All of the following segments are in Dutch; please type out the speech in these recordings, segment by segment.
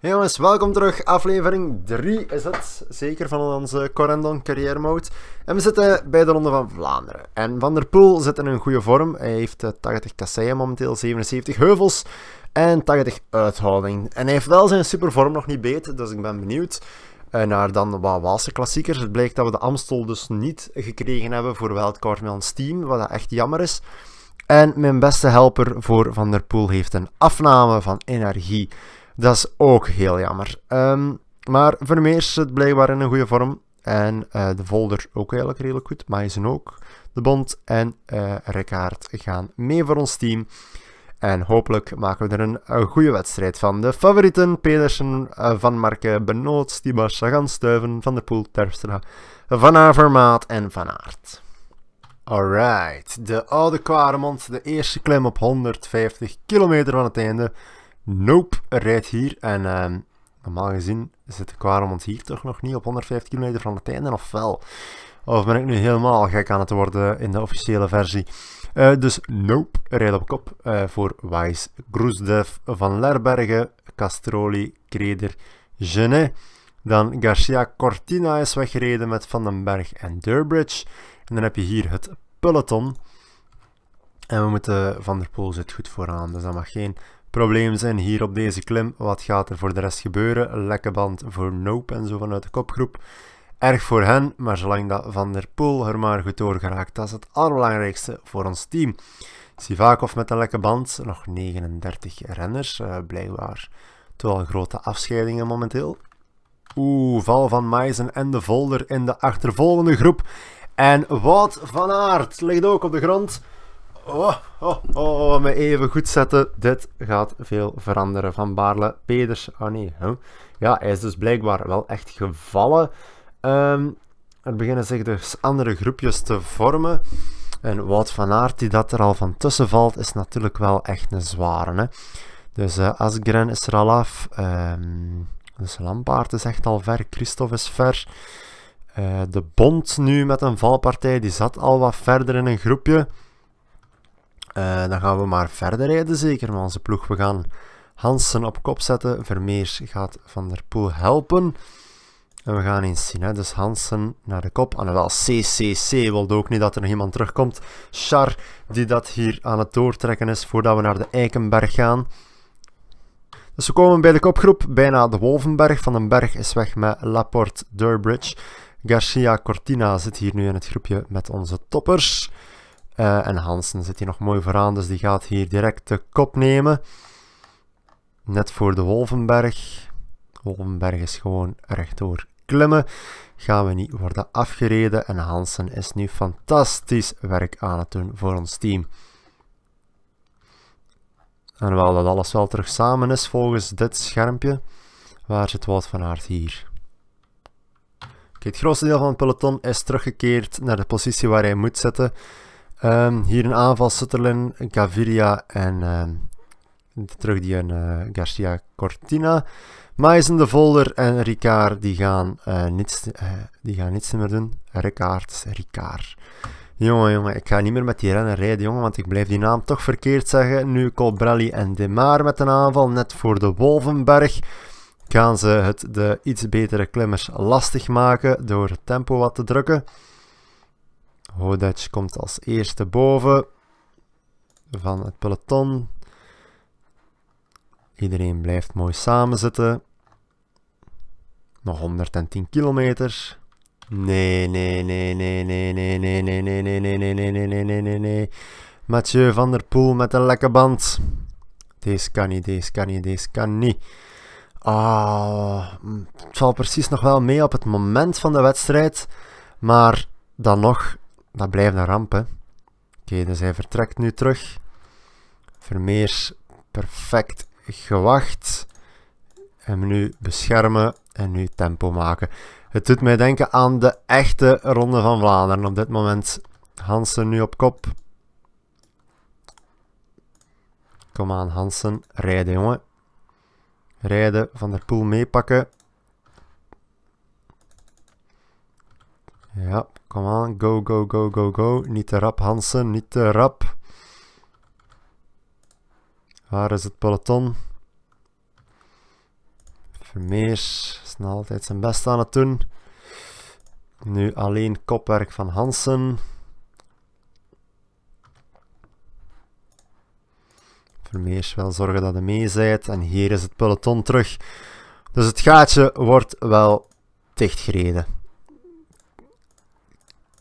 Hey jongens, welkom terug. Aflevering 3 is het, zeker van onze Corendon carrière Mode. En we zitten bij de Ronde van Vlaanderen. En Van der Poel zit in een goede vorm. Hij heeft 80 eh, kasseien momenteel, 77 heuvels en 80 uithouding. En hij heeft wel zijn supervorm nog niet beet, dus ik ben benieuwd eh, naar dan wat Waalse klassiekers. Het blijkt dat we de Amstel dus niet gekregen hebben voor Wildcard Milans team, wat echt jammer is. En mijn beste helper voor Van der Poel heeft een afname van energie. Dat is ook heel jammer. Um, maar is zit blijkbaar in een goede vorm. En eh, de Volder ook eigenlijk redelijk goed. Maaizen ook. De Bond en uh, eh, Rickaard gaan mee voor ons team. En hopelijk maken we er een, goede wedstrijd van. De favorieten Pedersen, uh, Van Marke Benoot, Stibas, Sagan, Stuiven, Van der Poel, Terpstra, Van Avermaat en Van Aert. Alright, de oude Quaremont, de eerste klim op 150 kilometer van het einde. Nope, rijdt hier. En ehm, normaal gezien zit ik waarom ons hier toch nog niet op 150 kilometer van het einde, of wel? Of ben ik nu helemaal gek aan het worden in de officiële versie? Eh, dus nope, rijdt op kop eh, voor Wise, Groesdev, Van Lerbergen, Castroli, Kreder, Genet. Dan Garcia Cortina is weggereden met Van den Berg en Durbridge. En dan heb je hier het peloton. En we moeten Van der Poel zit goed vooraan, dus dat mag geen Problemen zijn hier op deze klim. Wat gaat er voor de rest gebeuren? Lekke band voor Nope en zo vanuit de kopgroep. Erg voor hen, maar zolang dat Van der Poel er maar goed door geraakt, dat is het allerbelangrijkste voor ons team. Sivakov met een lekke band, nog 39 renners, eh, blijkbaar. Toch wel grote afscheidingen momenteel. Oeh, val van Meisen en de Volder in de achtervolgende groep. En wat van Aert ligt ook op de grond. Oh, oh, oh, oh, me even goed zetten. Dit gaat veel veranderen. Van Baarle Peders. oh nee. hè? Ja, hij is dus blijkbaar wel echt gevallen. Ehm, er beginnen zich dus andere groepjes te vormen. En Wout van Aert, die dat er al van tussen valt, is natuurlijk wel echt een zware. Hè? Dus eh, Asgren is er al af. Ehm, dus Lampaard is echt al ver. Christophe is ver. Eh, de Bond nu met een valpartij, die zat al wat verder in een groepje. Eh, dan gaan we maar verder rijden zeker met onze ploeg. We gaan Hansen op kop zetten. Vermeers gaat Van der Poel helpen. En we gaan eens zien. Dus Hansen naar de kop. En ah, nou wel, CCC wilde ook niet dat er nog iemand terugkomt. Char die dat hier aan het doortrekken is voordat we naar de Eikenberg gaan. Dus we komen bij de kopgroep. Bijna de Wolvenberg. Van den Berg is weg met Laporte Durbridge. Garcia Cortina zit hier nu in het groepje met onze toppers. Eh, en Hansen zit hier nog mooi vooraan, dus die gaat hier direct de kop nemen. Net voor de Wolvenberg. Wolvenberg is gewoon rechtdoor klimmen. Gaan we niet worden afgereden. En Hansen is nu fantastisch werk aan het doen voor ons team. En hoewel dat alles wel terug samen is volgens dit schermpje, waar zit Wout van Aert hier? Okay, het grootste deel van het peloton is teruggekeerd naar de positie waar hij moet zitten. Ehm, hier een aanval Sutterlin, Gaviria en ehm, terug die een eh, Garcia Cortina. Maisen de Volder en Ricard die gaan, eh, niets, eh, die gaan niets meer doen. Ricard, Ricard. Jongen, jongen, ik ga niet meer met die rennen rijden, jongen, want ik blijf die naam toch verkeerd zeggen. Nu Colbrelli en De met een aanval, net voor de Wolvenberg. Gaan ze het de iets betere klimmers lastig maken door het tempo wat te drukken. Hodec komt als eerste boven van het peloton. Iedereen blijft mooi samen zitten. Nog 110 kilometer. Nee, nee, nee, nee, nee, nee, nee, nee, nee, nee, nee, nee, nee, nee, nee, nee, nee, nee. Mathieu van der Poel met een lekke band. Deze kan niet, deze kan niet, deze kan niet. Ah, het valt precies nog wel mee op het moment van de wedstrijd. Maar dan nog dat blijft een ramp. Oké, dus hij vertrekt nu terug. Vermeer. perfect gewacht. Hem nu beschermen en nu tempo maken. Het doet mij denken aan de echte Ronde van Vlaanderen op dit moment. Hansen nu op kop. Kom aan Hansen, rijden jongen. Rijden, Van der Poel meepakken. Ja, kom aan. Go, go, go, go, go. Niet te rap, Hansen. Niet te rap. Waar is het peloton? Vermeers is nog altijd zijn best aan het doen. Nu alleen kopwerk van Hansen. Vermeers wil zorgen dat hij mee zijt. En hier is het peloton terug. Dus het gaatje wordt wel dichtgereden.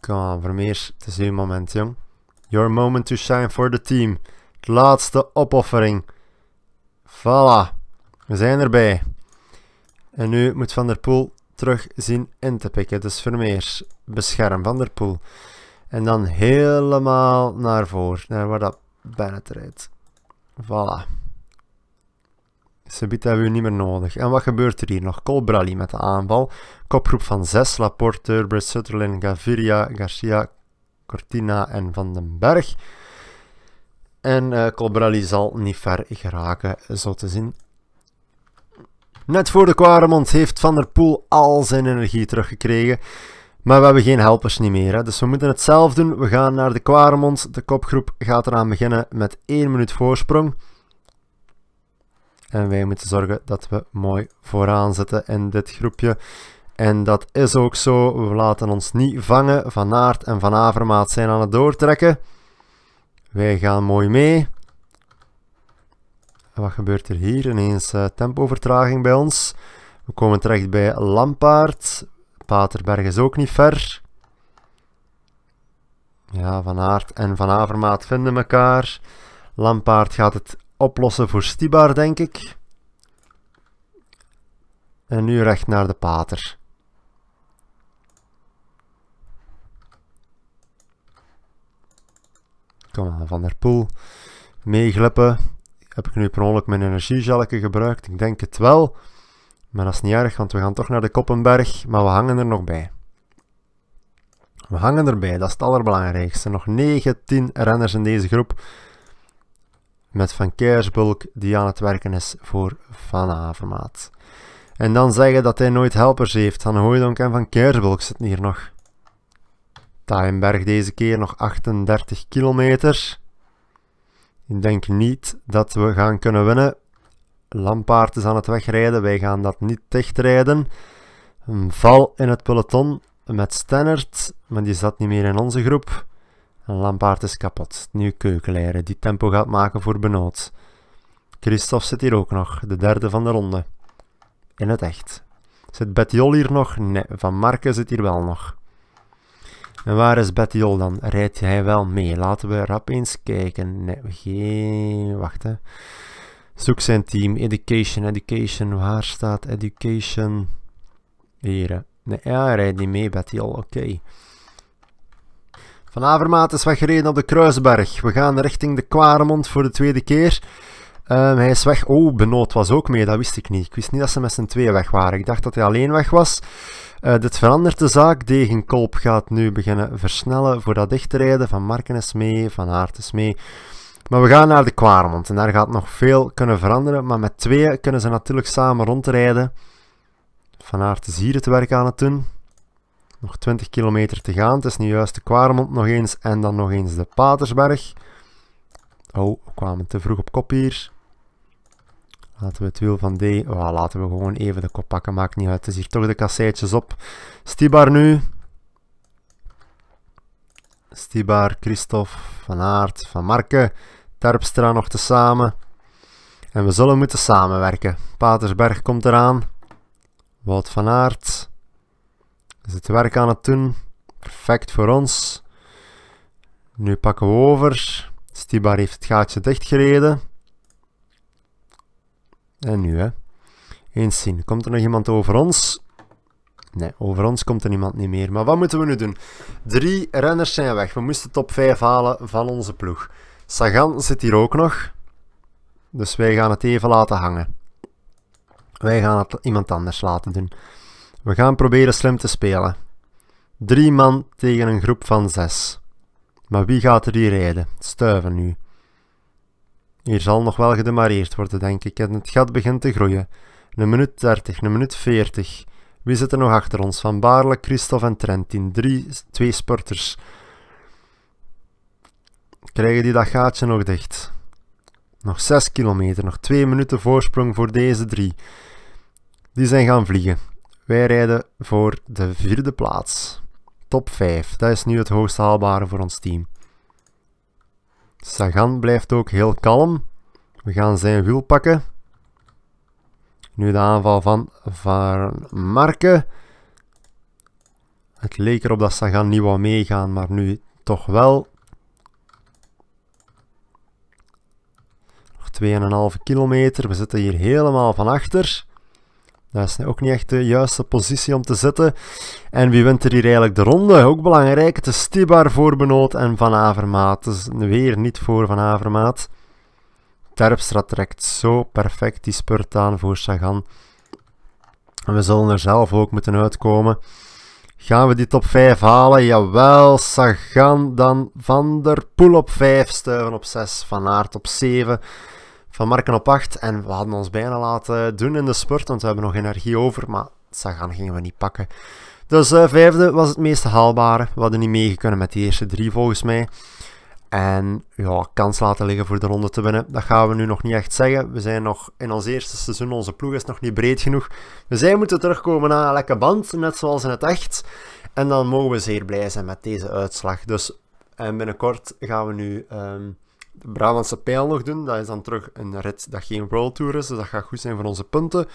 Kom Vermeers. Het is uw moment, jong. Your moment to shine for the team. De laatste opoffering. Voilà. We zijn erbij. En nu moet Van der Poel terug zien in te pikken. Dus Vermeers. Bescherm Van der Poel. En dan helemaal naar voren. Naar waar dat Bennett rijdt. Voilà. Sebit hebben we niet meer nodig. En wat gebeurt er hier nog? Colbrelli met de aanval. Kopgroep van 6. Laporte, Brett Sutherland, Gaviria, Garcia, Cortina en Van den Berg. En uh, zal niet ver geraken, zo te zien. Net voor de Quaremont heeft Van der Poel al zijn energie teruggekregen. Maar we hebben geen helpers niet meer. Hè. Dus we moeten het zelf doen. We gaan naar de Quaremont. De kopgroep gaat eraan beginnen met 1 minuut voorsprong. En wij moeten zorgen dat we mooi vooraan zitten in dit groepje. En dat is ook zo. We laten ons niet vangen. Van Aert en Van Avermaat zijn aan het doortrekken. Wij gaan mooi mee. En wat gebeurt er hier? Ineens uh, tempovertraging bij ons. We komen terecht bij Lampaard. Paterberg is ook niet ver. Ja, Van Aert en Van Avermaat vinden elkaar. Lampaard gaat het oplossen voor Stibar, denk ik. En nu recht naar de pater. Kom aan, Van der Poel. Meeglippen. Heb ik nu per ongeluk mijn energiegelke gebruikt? Ik denk het wel. Maar dat is niet erg, want we gaan toch naar de Koppenberg. Maar we hangen er nog bij. We hangen erbij, dat is het allerbelangrijkste. Nog 9, 10 renners in deze groep met Van Keersbulk die aan het werken is voor Van Avermaat. En dan zeggen dat hij nooit helpers heeft. Van Hooydonk en Van Keersbulk zitten hier nog. Tuinberg deze keer nog 38 kilometer. Ik denk niet dat we gaan kunnen winnen. Lampaard is aan het wegrijden. Wij gaan dat niet dichtrijden. Een val in het peloton met Stennert. Maar die zat niet meer in onze groep. Lampaard is kapot. Nieuw keukenleier die tempo gaat maken voor Benoot. Christophe zit hier ook nog, de derde van de ronde. In het echt. Zit Battiol hier nog? Nee, Van Marken zit hier wel nog. En waar is Bettiol dan? Rijdt hij wel mee? Laten we rap eens kijken. Nee, geen... Wacht, Zoek zijn team. Education, education. Waar staat education? Hier, Nee, ja, hij rijdt niet mee, Bettiol. Oké. Van Avermaat is weggereden op de Kruisberg. We gaan richting de Kwaremond voor de tweede keer. Ehm, hij is weg. Oh, Benoot was ook mee, dat wist ik niet. Ik wist niet dat ze met z'n tweeën weg waren. Ik dacht dat hij alleen weg was. Eh, dit verandert de zaak. Degenkolp gaat nu beginnen versnellen voor dat dichtrijden. Van Marken is mee, Van Aert is mee. Maar we gaan naar de Kwaremond en daar gaat nog veel kunnen veranderen. Maar met tweeën kunnen ze natuurlijk samen rondrijden. Van Aert is hier het werk aan het doen. Nog 20 kilometer te gaan. Het is nu juist de Kwaremond nog eens en dan nog eens de Patersberg. Oh, we kwamen te vroeg op kop hier. Laten we het wiel van D... Oh, laten we gewoon even de kop pakken. Maakt niet uit. Het is hier toch de kasseitjes op. Stibar nu. Stibar, Christophe, Van Aert, Van Marken, Terpstra nog te samen. En we zullen moeten samenwerken. Patersberg komt eraan. Wout van Aert is het werk aan het doen. Perfect voor ons. Nu pakken we over. Stibar heeft het gaatje dichtgereden. En nu, hè. Eens zien. Komt er nog iemand over ons? Nee, over ons komt er niemand niet meer. Maar wat moeten we nu doen? Drie renners zijn weg. We moesten top 5 halen van onze ploeg. Sagan zit hier ook nog. Dus wij gaan het even laten hangen. Wij gaan het iemand anders laten doen. We gaan proberen slim te spelen. Drie man tegen een groep van zes. Maar wie gaat er hier rijden? Stuiven nu. Hier zal nog wel gedemareerd worden, denk ik. En het gat begint te groeien. Een minuut 30, een minuut 40. Wie zit er nog achter ons? Van Baarle, Christophe en Trentin. Drie, twee sporters. Krijgen die dat gaatje nog dicht? Nog zes kilometer, nog twee minuten voorsprong voor deze drie. Die zijn gaan vliegen. Wij rijden voor de vierde plaats. Top 5. Dat is nu het hoogst haalbare voor ons team. Sagan blijft ook heel kalm. We gaan zijn wiel pakken. Nu de aanval van Van Marke. Het leek erop dat Sagan niet wou meegaan, maar nu toch wel. Nog 2,5 kilometer. We zitten hier helemaal van achter. Dat is ook niet echt de juiste positie om te zetten. En wie wint er hier eigenlijk de ronde? Ook belangrijk, het is Stibar voor Benoot en Van Avermaat. weer niet voor Van Avermaat. Terpstra trekt zo perfect die spurt aan voor Sagan. En we zullen er zelf ook moeten uitkomen. Gaan we die top 5 halen? Jawel, Sagan dan Van der Poel op 5, Stuiven op 6, Van Aert op 7 van Marken op 8. En we hadden ons bijna laten doen in de sport, want we hebben nog energie over. Maar Sagan gingen we niet pakken. Dus uh, vijfde was het meest haalbare. We hadden niet meegekunnen met die eerste drie volgens mij. En ja, kans laten liggen voor de ronde te winnen, dat gaan we nu nog niet echt zeggen. We zijn nog in ons eerste seizoen, onze ploeg is nog niet breed genoeg. We zijn moeten terugkomen naar een lekker band, net zoals in het echt. En dan mogen we zeer blij zijn met deze uitslag. Dus en eh, binnenkort gaan we nu ehm, de Brabantse pijl nog doen. Dat is dan terug een rit dat geen World Tour is, dus dat gaat goed zijn voor onze punten.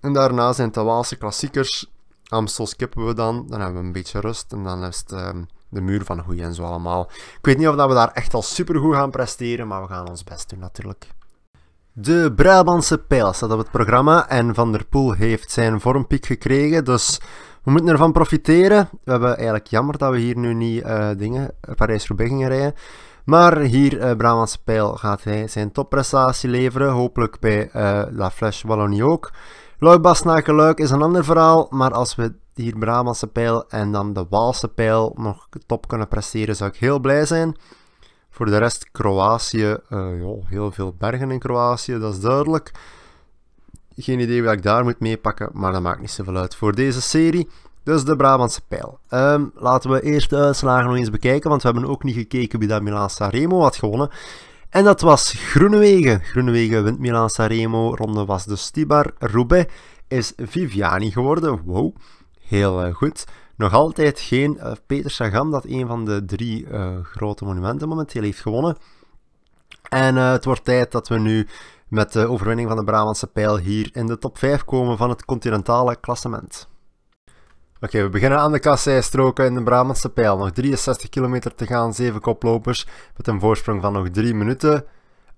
En daarna zijn het de Waalse klassiekers. Amstel skippen we dan, dan hebben we een beetje rust en dan is ehm, de muur van goeie en zo allemaal. Ik weet niet of dat we daar echt al supergoed gaan presteren, maar we gaan ons best doen natuurlijk. De Brabantse pijl staat op het programma en Van der Poel heeft zijn vormpiek gekregen, dus we moeten ervan profiteren. We hebben eigenlijk jammer dat we hier nu niet eh, dingen Parijs-Roubaix gingen rijden. Maar hier, uh, eh, Brabantse Pijl, gaat hij zijn topprestatie leveren. Hopelijk bij eh, La Flèche Wallonie ook. Luik Basnaken Luik is een ander verhaal. Maar als we hier Brabantse Pijl en dan de Waalse Pijl nog top kunnen presteren, zou ik heel blij zijn. Voor de rest, Kroatië. Eh, heel veel bergen in Kroatië, dat is duidelijk. Geen idee wat ik daar moet meepakken, maar dat maakt niet zoveel uit voor deze serie. Dus de Brabantse pijl. Ehm, laten we eerst de uitslagen nog eens bekijken, want we hebben ook niet gekeken wie dat Milan Sanremo had gewonnen. En dat was Groenewegen. Groenewegen wint Milan Sanremo. Ronde was de dus Stibar. Roubaix is Viviani geworden. Wow, heel eh, goed. Nog altijd geen uh, Peter Sagan, dat een van de drie eh, grote monumenten momenteel heeft gewonnen. En het wordt tijd dat we nu met de overwinning van de Brabantse pijl hier in de top 5 komen van het continentale klassement. Oké, we beginnen aan de kasseistroken in de Brabantse pijl. Nog 63 kilometer te gaan, 7 koplopers met een voorsprong van nog 3 minuten.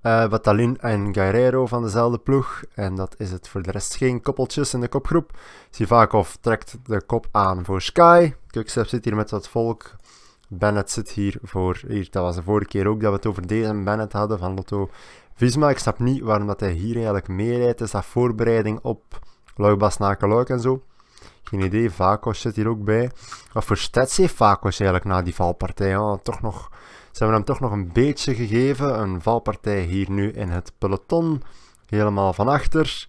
Uh, eh, Batalin en Guerrero van dezelfde ploeg. En dat is het voor de rest geen koppeltjes in de kopgroep. Sivakov trekt de kop aan voor Sky. Kuksep zit hier met wat volk. Bennett zit hier voor... Hier, dat was de vorige keer ook dat we het over deze Bennett hadden van Lotto Visma. Ik snap niet waarom dat hij hier eigenlijk meer is. Is dat voorbereiding op Luik Bas Nakeluik en zo? Geen idee, Vakos zit hier ook bij. Wat voor stats heeft Vakos eigenlijk na die valpartij? Oh, toch nog, ze hebben hem toch nog een beetje gegeven. Een valpartij hier nu in het peloton. Helemaal van achter.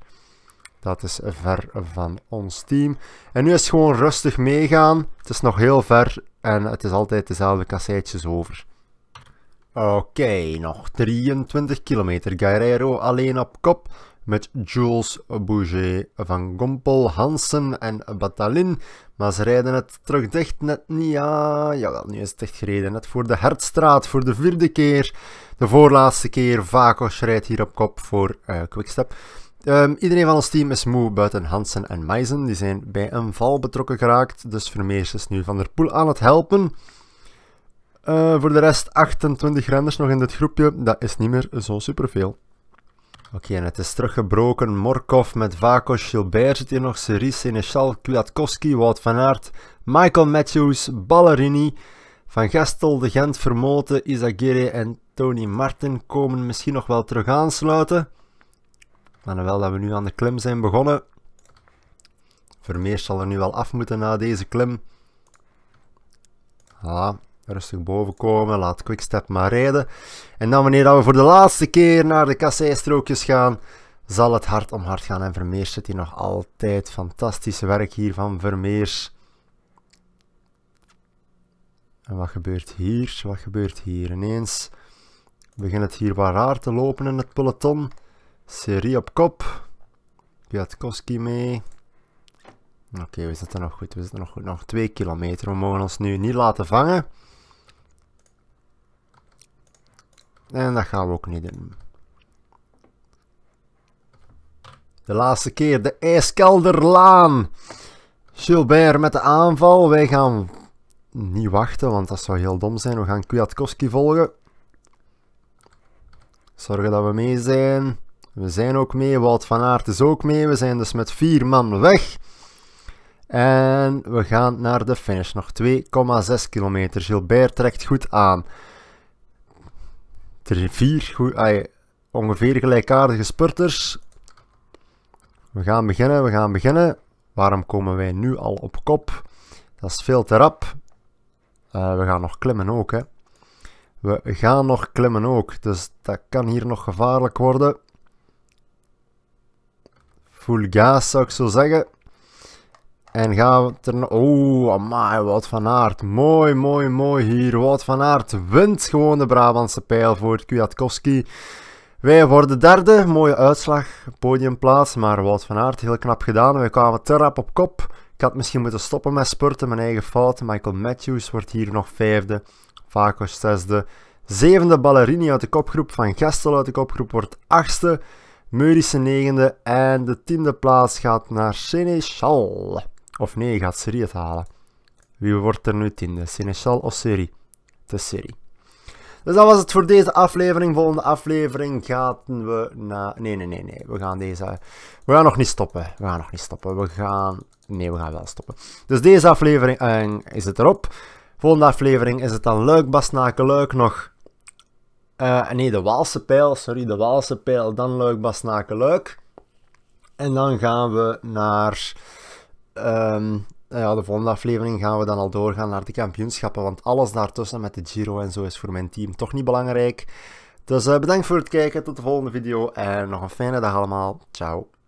Dat is ver van ons team. En nu is het gewoon rustig meegaan. Het is nog heel ver en het is altijd dezelfde kasseitjes over. Oké, nog 23 kilometer. Guerrero alleen op kop met Jules Bouget van Gompel, Hansen en Batalin. Maar ze rijden het terug dicht, net niet. Ja, jawel, nu is het dicht gereden. Net voor de Hertstraat, voor de vierde keer. De voorlaatste keer. Vakos rijdt hier op kop voor eh, Quickstep. Ehm, iedereen van ons team is moe, buiten Hansen en Meisen Die zijn bij een val betrokken geraakt. Dus Vermeers is nu Van der Poel aan het helpen. Eh, voor de rest 28 renners nog in dit groepje. Dat is niet meer zo superveel. Oké, en het is teruggebroken. Morkov met Vakos, Gilbert zit hier nog. Seris, Senechal, Kwiatkowski, Wout van Aert, Michael Matthews, Ballerini, Van Gestel, De Gent, Vermoten, Isagire en Tony Martin komen misschien nog wel terug aansluiten. Maar wel dat we nu aan de klim zijn begonnen. Vermeer zal er nu wel af moeten na deze klim. Ah, rustig boven komen. Laat Quickstep maar rijden. En dan wanneer we voor de laatste keer naar de kasseistrookjes gaan, zal het hard om hard gaan. En Vermeers zit hier nog altijd. Fantastisch werk hier van Vermeers. En wat gebeurt hier? Wat gebeurt hier? Ineens begint het hier wat raar te lopen in het peloton. Serie op kop. Kwiatkowski mee. Oké, we zitten nog goed. We zitten nog goed. Nog twee kilometer. We mogen ons nu niet laten vangen. En dat gaan we ook niet doen. De laatste keer, de IJskelderlaan. Gilbert met de aanval. Wij gaan niet wachten, want dat zou heel dom zijn. We gaan Kwiatkowski volgen. Zorgen dat we mee zijn. We zijn ook mee. Wout van Aert is ook mee. We zijn dus met vier man weg. En we gaan naar de finish. Nog 2,6 kilometer. Gilbert trekt goed aan. Er zijn vier ongeveer gelijkaardige spurters. We gaan beginnen, we gaan beginnen. Waarom komen wij nu al op kop? Dat is veel te rap. Eh, we gaan nog klimmen ook, hè. We gaan nog klimmen ook, dus dat kan hier nog gevaarlijk worden. Full gas zou ik zo zeggen. En gaan we er... Oh, amai, wat van Aert. Mooi, mooi, mooi hier. Wout van Aert wint gewoon de Brabantse pijl voor Kwiatkowski. Wij worden derde. Mooie uitslag. Podiumplaats. Maar Wout van Aert, heel knap gedaan. Wij kwamen te rap op kop. Ik had misschien moeten stoppen met spurten. Mijn eigen fout. Michael Matthews wordt hier nog vijfde. Vakos zesde. Zevende Ballerini uit de kopgroep. Van Gestel uit de kopgroep wordt achtste. Meurische negende. En de tiende plaats gaat naar Seneschal. Of nee, je gaat Serie het halen. Wie wordt er nu tiende? Seneschal of Serie? De Serie. Dus dat was het voor deze aflevering. Volgende aflevering gaan we naar... Nee, nee, nee, nee. We gaan deze... We gaan nog niet stoppen. We gaan nog niet stoppen. We gaan... Nee, we gaan wel stoppen. Dus deze aflevering eh, is het erop. Volgende aflevering is het dan leuk, Basnaken, leuk nog. Eh, nee, de Waalse pijl, sorry, de Waalse pijl, dan leuk, Basnaken, leuk. En dan gaan we naar Ehm, eh, ja, de volgende aflevering gaan we dan al doorgaan naar de kampioenschappen. Want alles daartussen met de Giro en zo is voor mijn team toch niet belangrijk. Dus eh, bedankt voor het kijken. Tot de volgende video. En nog een fijne dag allemaal. Ciao.